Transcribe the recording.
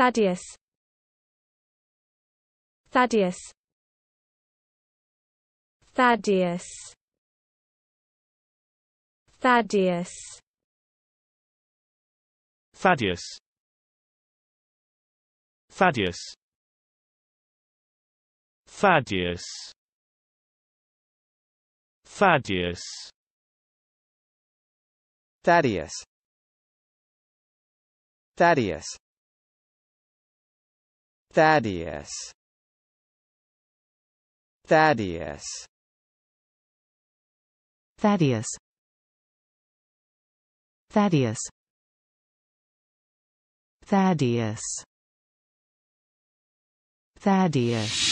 Thaddeus Thaddeus Thaddeus Thaddeus Thaddeus Thaddeus Thaddeus Thaddeus Thaddeus Thaddeus Thaddeus Thaddeus Thaddeus Thaddeus Thaddeus Thaddeus